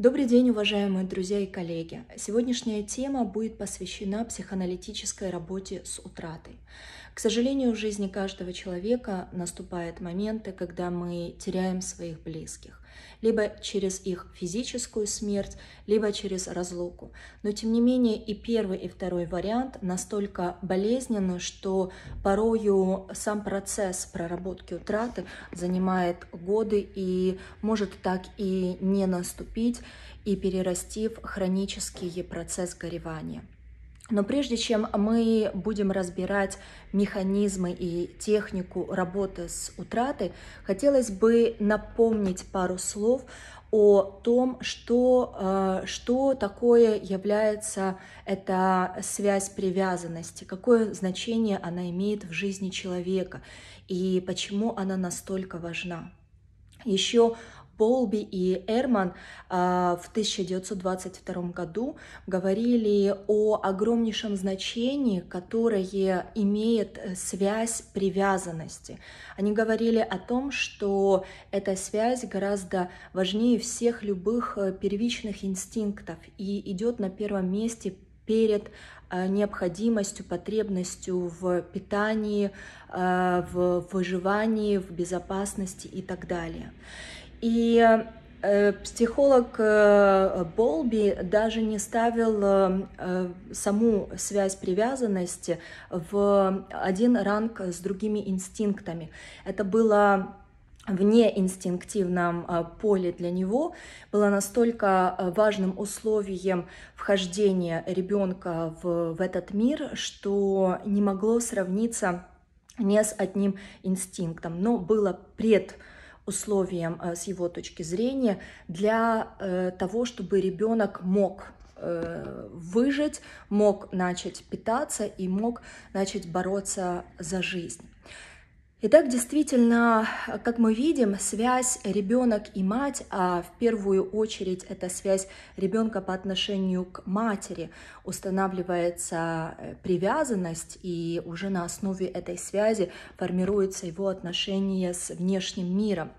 Добрый день, уважаемые друзья и коллеги! Сегодняшняя тема будет посвящена психоаналитической работе с утратой. К сожалению, в жизни каждого человека наступают моменты, когда мы теряем своих близких либо через их физическую смерть, либо через разлуку. Но тем не менее и первый, и второй вариант настолько болезненны, что порою сам процесс проработки утраты занимает годы и может так и не наступить и перерастив в хронический процесс горевания. Но прежде чем мы будем разбирать механизмы и технику работы с утратой, хотелось бы напомнить пару слов о том, что, э, что такое является эта связь привязанности, какое значение она имеет в жизни человека и почему она настолько важна. Еще Болби и Эрман а, в 1922 году говорили о огромнейшем значении, которое имеет э, связь привязанности. Они говорили о том, что эта связь гораздо важнее всех любых э, первичных инстинктов и идет на первом месте перед э, необходимостью, потребностью в питании, в выживании, в безопасности и так далее. И э, психолог э, Болби даже не ставил э, саму связь привязанности в один ранг с другими инстинктами. Это было вне инстинктивном поле для него было настолько важным условием вхождения ребенка в, в этот мир, что не могло сравниться ни с одним инстинктом, но было пред условиям э, с его точки зрения для э, того, чтобы ребенок мог э, выжить, мог начать питаться и мог начать бороться за жизнь. Итак, действительно, как мы видим, связь ребенок и мать, а в первую очередь это связь ребенка по отношению к матери, устанавливается э, привязанность, и уже на основе этой связи формируется его отношение с внешним миром.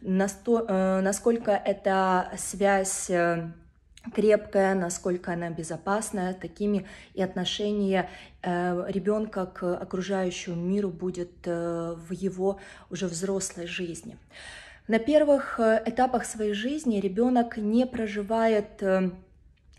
Насто... Э, насколько эта связь э, крепкая, насколько она безопасная, такими и отношение э, ребенка к окружающему миру будет э, в его уже взрослой жизни. На первых э, этапах своей жизни ребенок не проживает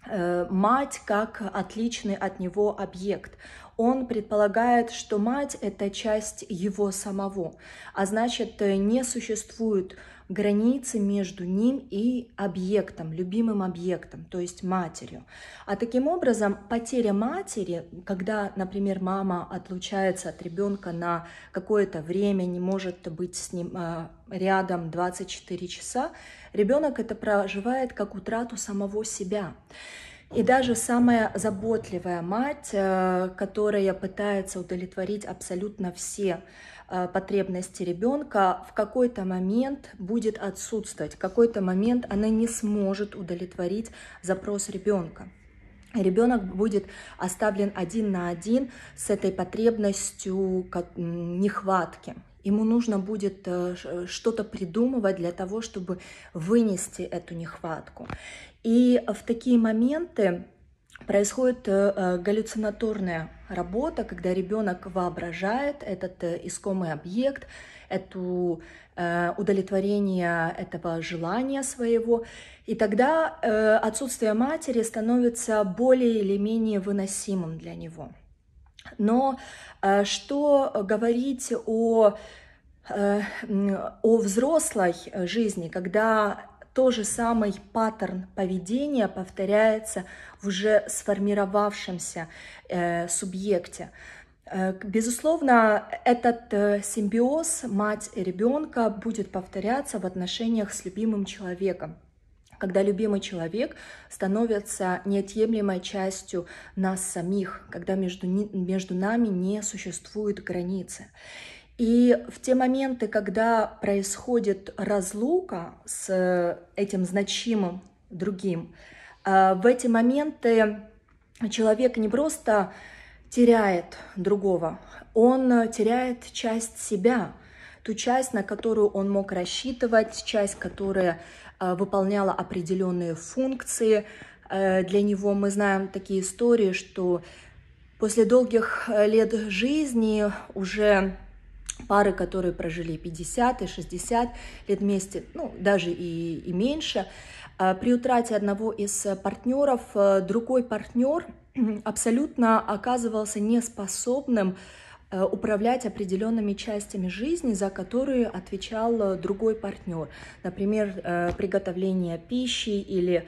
мать как отличный от него объект. Он предполагает, что мать — это часть его самого, а значит, не существует границы между ним и объектом, любимым объектом, то есть матерью. А таким образом, потеря матери, когда, например, мама отлучается от ребенка на какое-то время, не может быть с ним а, рядом 24 часа, ребенок это проживает как утрату самого себя. И даже самая заботливая мать, э, которая пытается удовлетворить абсолютно все Э, потребности ребенка в какой-то момент будет отсутствовать, в какой-то момент она не сможет удовлетворить запрос ребенка. Ребенок будет оставлен один на один с этой потребностью нехватки. Ему нужно будет э, что-то придумывать для того, чтобы вынести эту нехватку. И в такие моменты происходит э, э, галлюцинаторная работа, когда ребенок воображает этот э, искомый объект, эту удовлетворение этого желания своего. И тогда отсутствие матери становится более или менее выносимым для него. Но что говорить о о взрослой жизни, когда то же самый паттерн поведения повторяется в уже сформировавшемся э, субъекте. Э, безусловно, этот э, симбиоз мать и ребенка будет повторяться в отношениях с любимым человеком когда любимый человек становится неотъемлемой частью нас самих, когда между, между нами не существует границы. И в те моменты, когда происходит разлука с э, этим значимым другим, э, в эти моменты человек не просто теряет другого, он э, теряет часть себя, ту часть, на которую он мог рассчитывать, часть, которая выполняла определенные функции. Для него мы знаем такие истории, что после долгих лет жизни уже пары, которые прожили 50 и 60 лет вместе, ну, даже и, и меньше, а, при утрате одного из партнеров э, другой партнер абсолютно оказывался неспособным э, управлять определенными частями жизни, за которые отвечал э, другой партнер. Например, приготовление пищи или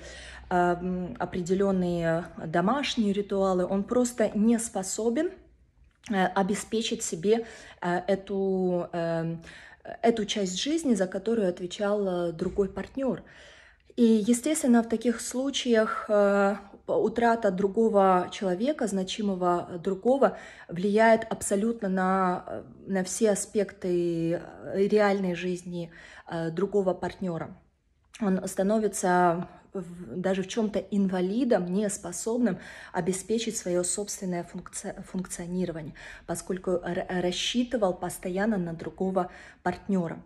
определенные домашние ритуалы. Он просто не способен Э, обеспечить себе э, эту, э, эту часть жизни, за которую отвечал другой партнер. И, естественно, в таких случаях утрата другого человека, значимого другого, влияет абсолютно на, на все аспекты реальной жизни другого партнера. Он становится даже в чем-то инвалидом, неспособным обеспечить свое собственное функци функционирование, поскольку рассчитывал постоянно на другого партнера.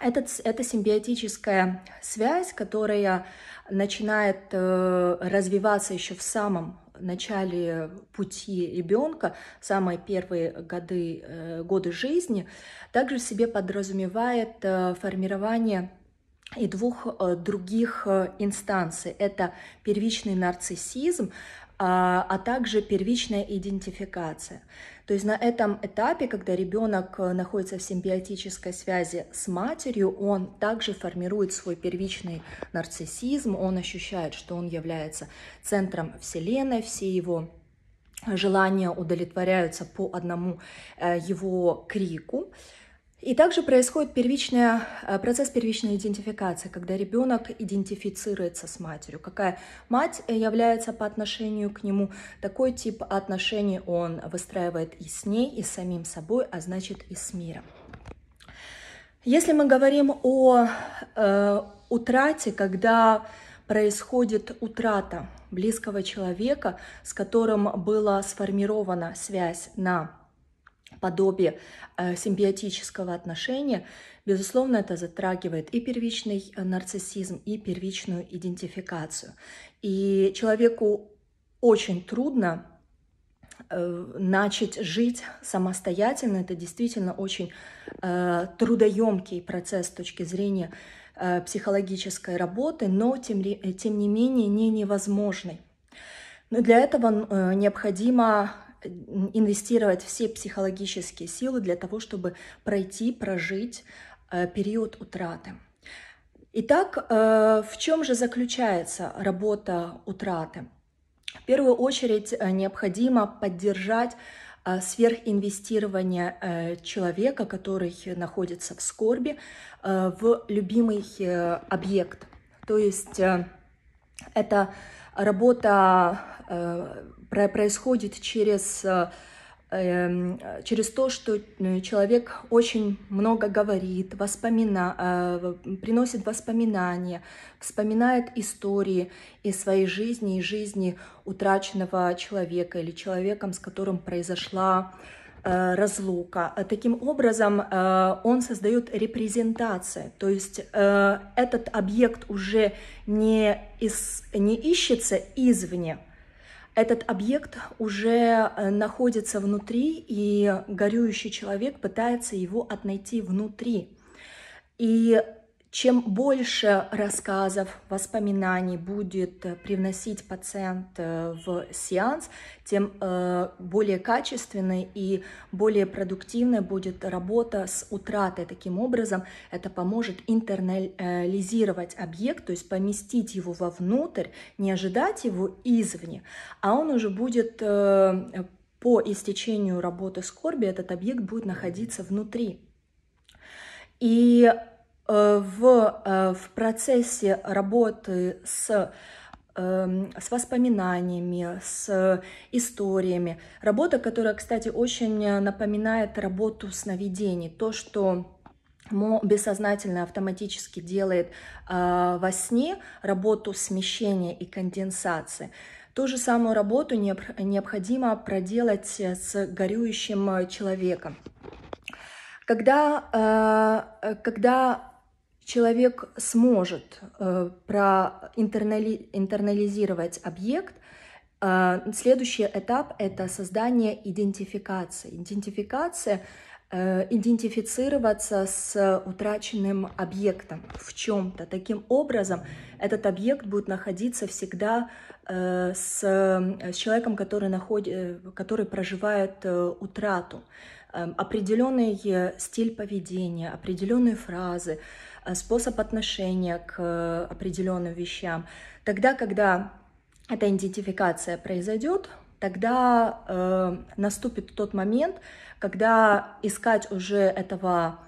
Этот, это симбиотическая связь, которая начинает э, развиваться еще в самом начале пути ребенка, самые первые годы, э, годы жизни, также в себе подразумевает э, формирование и двух э, других э, инстанций. Это первичный нарциссизм, а, а, также первичная идентификация. То есть на этом этапе, когда ребенок э, находится в симбиотической связи с матерью, он также формирует свой первичный нарциссизм, он ощущает, что он является центром Вселенной, все его желания удовлетворяются по одному его крику. И также происходит первичная, э, процесс первичной идентификации, когда ребенок идентифицируется с матерью. Какая мать является по отношению к нему, такой тип отношений он выстраивает и с ней, и с самим собой, а значит и с миром. Если мы говорим о э, утрате, когда происходит утрата близкого человека, с которым была сформирована связь на подобие э, симбиотического отношения, безусловно, это затрагивает и первичный э, нарциссизм, и первичную идентификацию. И человеку очень трудно э, начать жить самостоятельно, это действительно очень э, трудоемкий процесс с точки зрения э, психологической работы, но тем, тем не менее не невозможный. Но для этого э, необходимо инвестировать все психологические силы для того, чтобы пройти, прожить э, период утраты. Итак, э, в чем же заключается работа утраты? В первую очередь э, необходимо поддержать сверхинвестирование человека, который находится в скорби, в любимый объект. То есть это работа происходит через, э, эм, через то, что э, человек очень много говорит, воспомина... Э, приносит воспоминания, вспоминает истории из своей жизни и жизни утраченного человека или человеком, с которым произошла разлука. А таким образом, он создает репрезентацию, то есть этот объект уже не, из, не ищется извне, этот объект уже э, находится внутри, и горюющий человек пытается его отнайти внутри. И чем больше рассказов, воспоминаний будет э, привносить пациент э, в сеанс, тем э, более качественной и более продуктивной будет работа с утратой. Таким образом, это поможет интернализировать объект, то есть поместить его вовнутрь, не ожидать его извне, а он уже будет по истечению работы скорби этот объект будет находиться внутри. И Э, в, э, в процессе работы с, эм, с воспоминаниями, с историями. Работа, которая, кстати, очень э, напоминает работу сновидений. То, что бессознательно автоматически делает а, во сне работу смещения и конденсации. Ту же самую работу не, необходимо проделать с горюющим человеком. Когда, когда человек сможет э, проинтернали... интернализировать объект, э, следующий этап — это создание идентификации. Идентификация Э, идентифицироваться с утраченным объектом в чем-то. Таким образом, этот объект будет находиться всегда э, с, человеком, который, находит, э, который проживает утрату. Эм, Определенный стиль поведения, определенные фразы, способ отношения к определенным вещам. Тогда, когда эта идентификация произойдет, тогда э, наступит тот момент, когда искать уже этого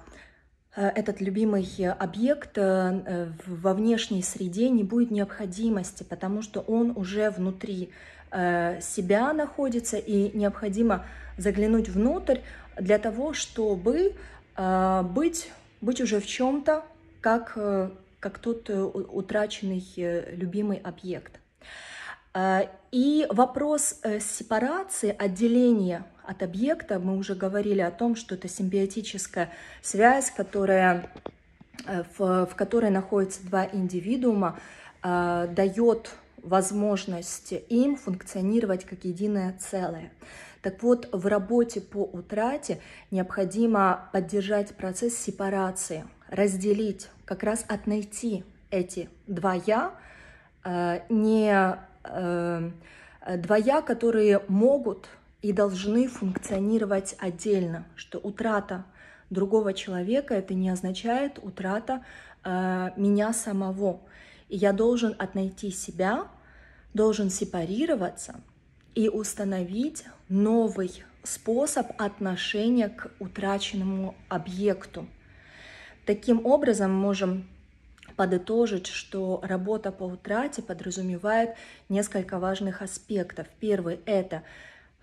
э, этот любимый объект э, во внешней среде не будет необходимости, потому что он уже внутри э, себя находится, и необходимо заглянуть внутрь для того, чтобы быть, быть уже в чем-то, как, как тот утраченный любимый объект. Э, и вопрос э, сепарации, отделения от объекта, мы уже говорили о том, что это симбиотическая связь, которая, э, в, в которой находятся два индивидуума, дает возможность им функционировать как единое целое. Так вот, в работе по утрате необходимо поддержать процесс сепарации, разделить, как раз отнайти эти два «я», не Э, двоя, которые могут и должны функционировать отдельно, что утрата другого человека это не означает утрата э, меня самого. И я должен отнайти себя, должен сепарироваться и установить новый способ отношения к утраченному объекту. Таким образом, можем подытожить, что работа по утрате подразумевает несколько важных аспектов. Первый — это э,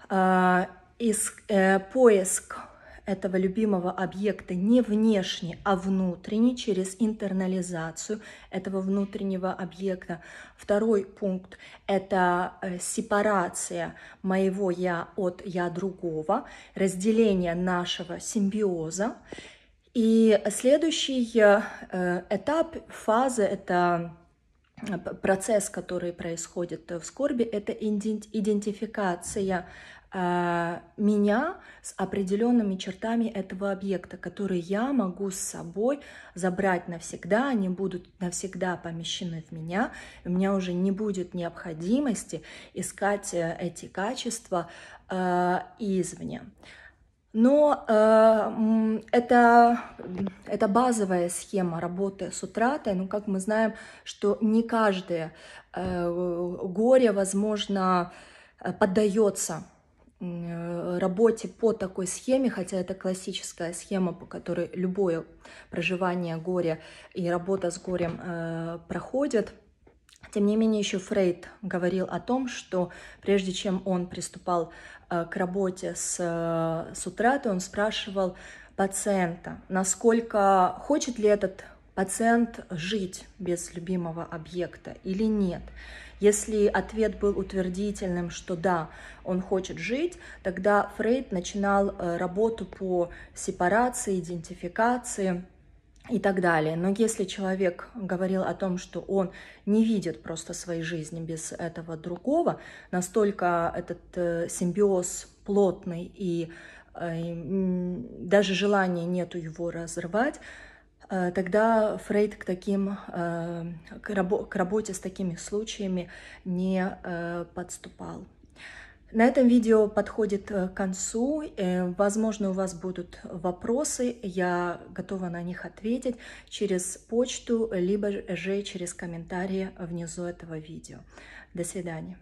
а, из, э, поиск этого любимого объекта не внешне, а внутренне, через интернализацию этого внутреннего объекта. Второй пункт — это э, сепарация моего «я» от «я» другого, разделение нашего симбиоза. И следующий э, этап, фаза, это э, процесс, который происходит в скорби, это идентификация э, меня с определенными чертами этого объекта, которые я могу с собой забрать навсегда, они будут навсегда помещены в меня, у меня уже не будет необходимости искать эти качества э, извне. Но э, это, это базовая схема работы с утратой. Но, ну, как мы знаем, что не каждое э, горе, возможно, э, поддается э, работе по такой схеме, хотя это классическая схема, по которой любое проживание горя и работа с горем э, проходит – тем не менее, еще Фрейд говорил о том, что прежде чем он приступал э, к работе с, э, с утратой, он спрашивал пациента, насколько хочет ли этот пациент жить без любимого объекта или нет. Если ответ был утвердительным, что да, он хочет жить, тогда Фрейд начинал э, работу по сепарации, идентификации, и так далее. Но если человек говорил о том, что он не видит просто своей жизни без этого другого, настолько этот э, симбиоз плотный и э, даже желания нету его разрывать, э, тогда Фрейд к таким к работе с такими случаями не подступал. На этом видео подходит э, к концу. Э, возможно, у вас будут вопросы. Я готова на них ответить через почту, либо же э, через комментарии внизу этого видео. До свидания.